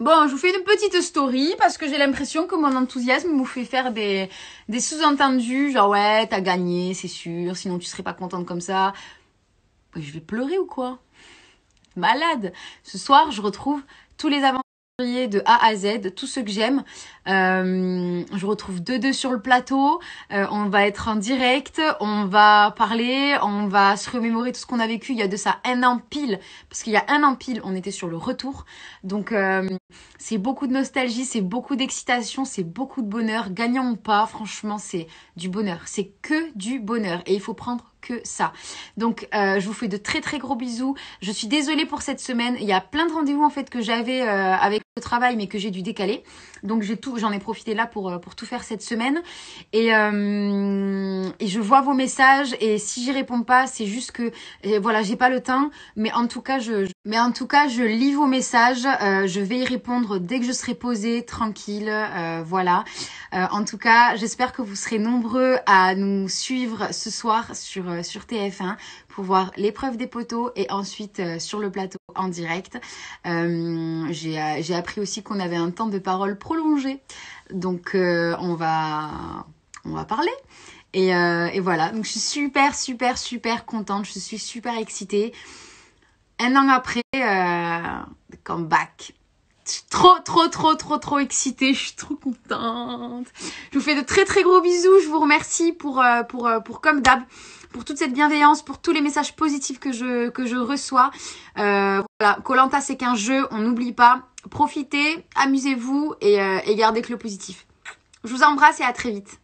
Bon, je vous fais une petite story parce que j'ai l'impression que mon enthousiasme vous fait faire des, des sous-entendus, genre ouais, t'as gagné, c'est sûr, sinon tu serais pas contente comme ça. Je vais pleurer ou quoi Malade. Ce soir, je retrouve tous les avantages de A à Z, tout ce que j'aime. Euh, je retrouve deux deux sur le plateau. Euh, on va être en direct, on va parler, on va se remémorer tout ce qu'on a vécu. Il y a de ça un an pile, parce qu'il y a un an pile, on était sur le retour. Donc euh, c'est beaucoup de nostalgie, c'est beaucoup d'excitation, c'est beaucoup de bonheur. Gagnant ou pas, franchement, c'est du bonheur. C'est que du bonheur, et il faut prendre que ça. Donc je vous fais de très très gros bisous. Je suis désolée pour cette semaine. Il y a plein de rendez-vous en fait que j'avais avec le travail mais que j'ai dû décaler. Donc j'ai tout, j'en ai profité là pour, euh, pour tout faire cette semaine. Et, euh, et je vois vos messages et si j'y réponds pas, c'est juste que euh, voilà, j'ai pas le temps. Mais en tout cas, je, mais en tout cas, je lis vos messages. je vais y répondre dès que je serai posée, tranquille. voilà. en tout cas, j'espère que vous serez nombreux à nous suivre ce soir sur, sur TF1 pour voir l'épreuve des poteaux et ensuite sur le plateau en direct. Euh, euh, j'ai appris aussi qu'on avait un temps de parole prolongé. Donc euh, on, va, on va parler. Et, et, voilà, donc je suis super, super, super contente. Je suis super excitée. Un an après, come back trop, trop, trop, trop, trop excitée. Je suis trop contente. Je vous fais de très, très gros bisous. Je vous remercie pour, euh, pour, euh, pour comme d'hab, pour toute cette bienveillance, pour tous les messages positifs que je, que je reçois. Euh, voilà, Colanta, c'est qu'un jeu. On n'oublie pas. Profitez, amusez-vous et, et gardez que le positif. Je vous embrasse et à très vite.